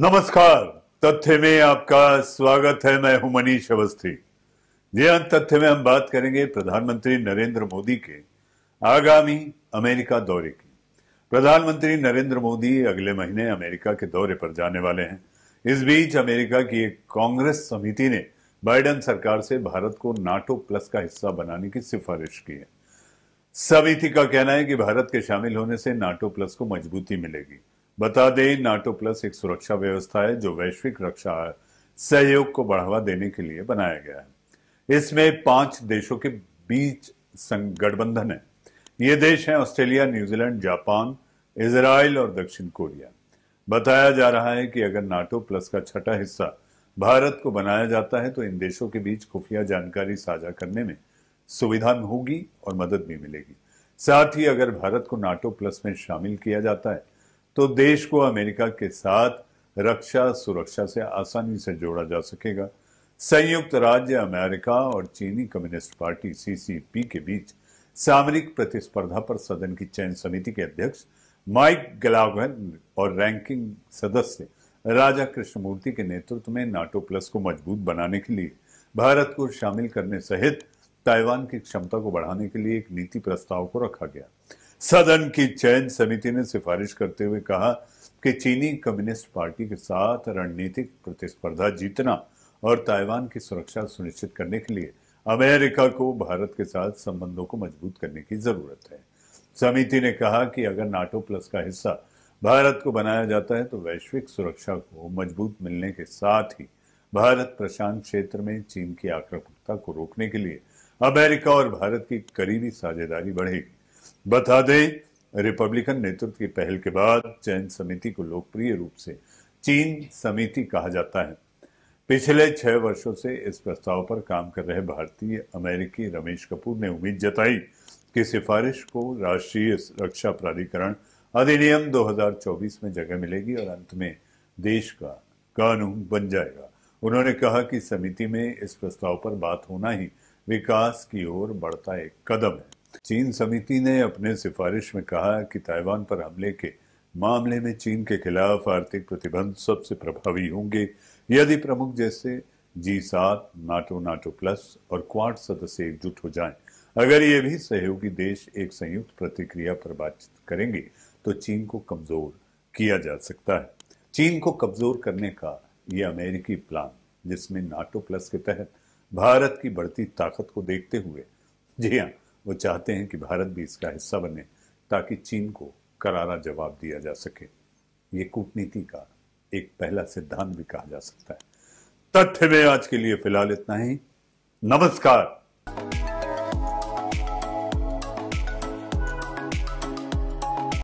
नमस्कार तथ्य में आपका स्वागत है मैं हूं मनीष अवस्थी जी हाँ, तथ्य में हम बात करेंगे प्रधानमंत्री नरेंद्र मोदी के आगामी अमेरिका दौरे की प्रधानमंत्री नरेंद्र मोदी अगले महीने अमेरिका के दौरे पर जाने वाले हैं इस बीच अमेरिका की एक कांग्रेस समिति ने बाइडन सरकार से भारत को नाटो प्लस का हिस्सा बनाने की सिफारिश की है समिति का कहना है कि भारत के शामिल होने से नाटो प्लस को मजबूती मिलेगी बता दें नाटो प्लस एक सुरक्षा व्यवस्था है जो वैश्विक रक्षा सहयोग को बढ़ावा देने के लिए बनाया गया है इसमें पांच देशों के बीच गठबंधन है ये देश हैं ऑस्ट्रेलिया न्यूजीलैंड जापान इसराइल और दक्षिण कोरिया बताया जा रहा है कि अगर नाटो प्लस का छठा हिस्सा भारत को बनाया जाता है तो इन देशों के बीच खुफिया जानकारी साझा करने में सुविधा होगी और मदद भी मिलेगी साथ ही अगर भारत को नाटो प्लस में शामिल किया जाता है तो देश को अमेरिका के साथ रक्षा सुरक्षा से आसानी से जोड़ा जा सकेगा संयुक्त राज्य अमेरिका और चीनी कम्युनिस्ट पार्टी सीसीपी के बीच सामरिक प्रतिस्पर्धा पर सदन की चयन समिति के अध्यक्ष माइक गलावन और रैंकिंग सदस्य राजा कृष्णमूर्ति के नेतृत्व में नाटो प्लस को मजबूत बनाने के लिए भारत को शामिल करने सहित ताइवान की क्षमता को बढ़ाने के लिए एक नीति प्रस्ताव को रखा गया सदन की चयन समिति ने सिफारिश करते हुए कहा कि चीनी कम्युनिस्ट पार्टी के साथ रणनीतिक प्रतिस्पर्धा जीतना और ताइवान की सुरक्षा सुनिश्चित करने के लिए अमेरिका को भारत के साथ संबंधों को मजबूत करने की जरूरत है समिति ने कहा कि अगर नाटो प्लस का हिस्सा भारत को बनाया जाता है तो वैश्विक सुरक्षा को मजबूत मिलने के साथ ही भारत प्रशांत क्षेत्र में चीन की आक्रामकता को रोकने के लिए अमेरिका और भारत की करीबी साझेदारी बढ़ेगी बता दें रिपब्लिकन नेतृत्व की पहल के बाद चयन समिति को लोकप्रिय रूप से चीन समिति कहा जाता है पिछले छह वर्षों से इस प्रस्ताव पर काम कर रहे भारतीय अमेरिकी रमेश कपूर ने उम्मीद जताई की सिफारिश को राष्ट्रीय रक्षा प्राधिकरण अधिनियम 2024 में जगह मिलेगी और अंत में देश का कानून बन जाएगा उन्होंने कहा कि समिति में इस प्रस्ताव पर बात होना ही विकास की ओर बढ़ता एक कदम है चीन समिति ने अपने सिफारिश में कहा कि ताइवान पर हमले के मामले में चीन के खिलाफ आर्थिक प्रतिबंध सबसे प्रभावी होंगे यदि प्रमुख जैसे जी सात नाटो नाटो प्लस और क्वाड सदस्य एकजुट हो जाएं। अगर ये भी सहयोगी देश एक संयुक्त प्रतिक्रिया पर बातचीत करेंगे तो चीन को कमजोर किया जा सकता है चीन को कमजोर करने का ये अमेरिकी प्लान जिसमें नाटो प्लस के तहत भारत की बढ़ती ताकत को देखते हुए जी हाँ वो चाहते हैं कि भारत भी इसका हिस्सा बने ताकि चीन को करारा जवाब दिया जा सके ये कूटनीति का एक पहला सिद्धांत भी कहा जा सकता है तथ्य में आज के लिए फिलहाल इतना ही नमस्कार